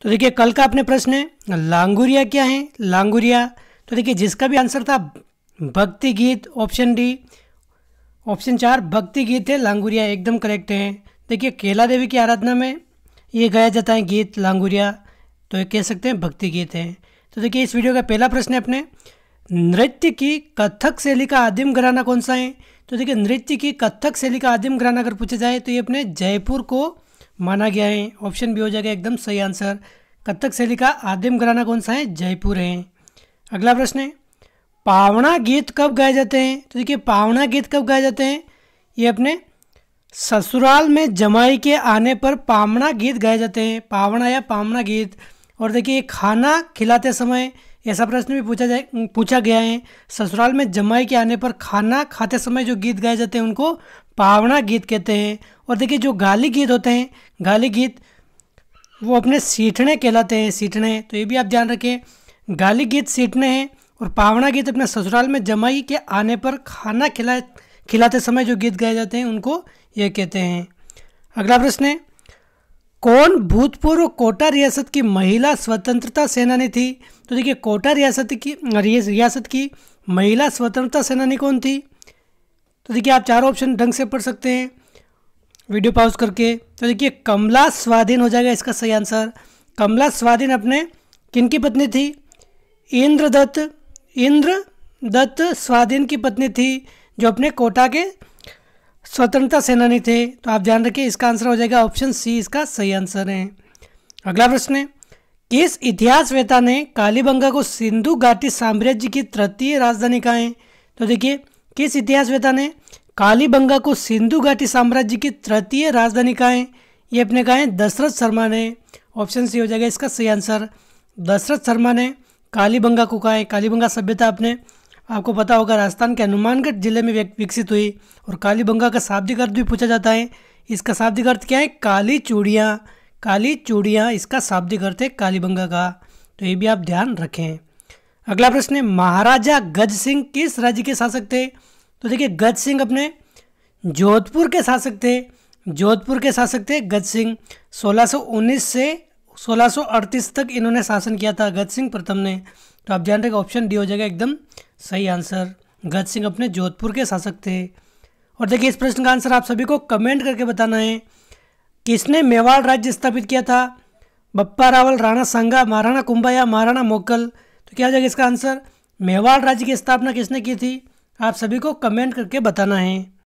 तो देखिए कल का अपने प्रश्न है लांगुरिया क्या है लांगुरिया तो देखिए जिसका भी आंसर था भक्ति गीत ऑप्शन डी ऑप्शन चार भक्ति गीत है लांगुरिया एकदम करेक्ट है देखिए केला देवी की आराधना में ये गाया जाता है गीत लांगुरिया तो ये कह सकते हैं भक्ति गीत है तो देखिए इस वीडियो का पहला प्रश्न है अपने नृत्य की कथक शैली का आदिम घराना कौन सा है तो देखिए नृत्य की कथक शैली का आदिम घराना अगर पूछा जाए तो ये अपने जयपुर को माना गया है ऑप्शन बी हो जाएगा एकदम सही आंसर कत्थक शैली का आदिम घराना कौन सा है जयपुर है अगला प्रश्न है पावना गीत कब गाए जाते हैं तो देखिए पावना गीत कब गाए जाते हैं ये अपने ससुराल में जमाई के आने पर पावना गीत गाए जाते हैं पावना या पावना गीत और देखिए खाना खिलाते समय ऐसा प्रश्न भी पूछा जाए पूछा गया है ससुराल में जमाई के आने पर खाना खाते समय जो गीत गाए जाते हैं उनको पावना गीत कहते हैं और देखिए जो गाली गीत होते हैं गाली गीत वो अपने सीटने कहलाते हैं सीटने तो ये भी आप ध्यान रखें गाली गीत सीटने हैं और पावना गीत अपने ससुराल में जमाई के आने पर खाना खिला खिलाते समय जो गीत गाए जाते हैं उनको ये कहते हैं अगला प्रश्न है कौन भूतपूर्व कोटा रियासत की महिला स्वतंत्रता सेनानी थी तो देखिए कोटा रियासत की रियासत की महिला स्वतंत्रता सेनानी कौन थी तो देखिए आप चारों ऑप्शन ढंग से पढ़ सकते हैं वीडियो पॉज करके तो देखिए कमला स्वाधीन हो जाएगा इसका सही आंसर कमला स्वाधीन अपने किन की पत्नी थी इंद्रदत्त इंद्रदत्त स्वाधीन की पत्नी थी जो अपने कोटा के स्वतंत्रता सेनानी थे तो आप ध्यान रखिए इसका आंसर हो जाएगा ऑप्शन सी इसका सही आंसर है अगला प्रश्न है किस इतिहास वेता ने कालीबंगा को सिंधु घाटी साम्राज्य की तृतीय राजधानी कहा है तो देखिए किस इतिहास वेता ने कालीबंगा को सिंधु घाटी साम्राज्य की तृतीय राजधानी कहा है ये अपने कहा है दशरथ शर्मा ने ऑप्शन सी हो जाएगा इसका सही आंसर दशरथ शर्मा ने कालीबंगा को कहा है कालीबंगा सभ्यता अपने आपको पता होगा राजस्थान के हनुमानगढ़ जिले में विकसित हुई और कालीबंगा का शाब्दिक अर्थ भी पूछा जाता है इसका शाब्दिक अर्थ क्या है काली चूड़ियाँ काली चूड़ियाँ इसका शाब्दिक अर्थ है कालीबंगा का तो ये भी आप ध्यान रखें अगला प्रश्न है महाराजा गज सिंह किस राज्य के शासक थे तो देखिए गज सिंह अपने जोधपुर के शासक थे जोधपुर के शासक थे गज सिंह 1619 से 1638 तक इन्होंने शासन किया था गज सिंह प्रथम ने तो आप ध्यान रखें ऑप्शन डी हो जाएगा एकदम सही आंसर गज सिंह अपने जोधपुर के शासक थे और देखिए इस प्रश्न का आंसर आप सभी को कमेंट करके बताना है किसने मेवाड़ राज्य स्थापित किया था बप्पा रावल राणा सांगा महाराणा कुंभा या महाराणा मोकल तो क्या हो जाएगा इसका आंसर मेवाड़ राज्य की स्थापना किसने की थी आप सभी को कमेंट करके बताना है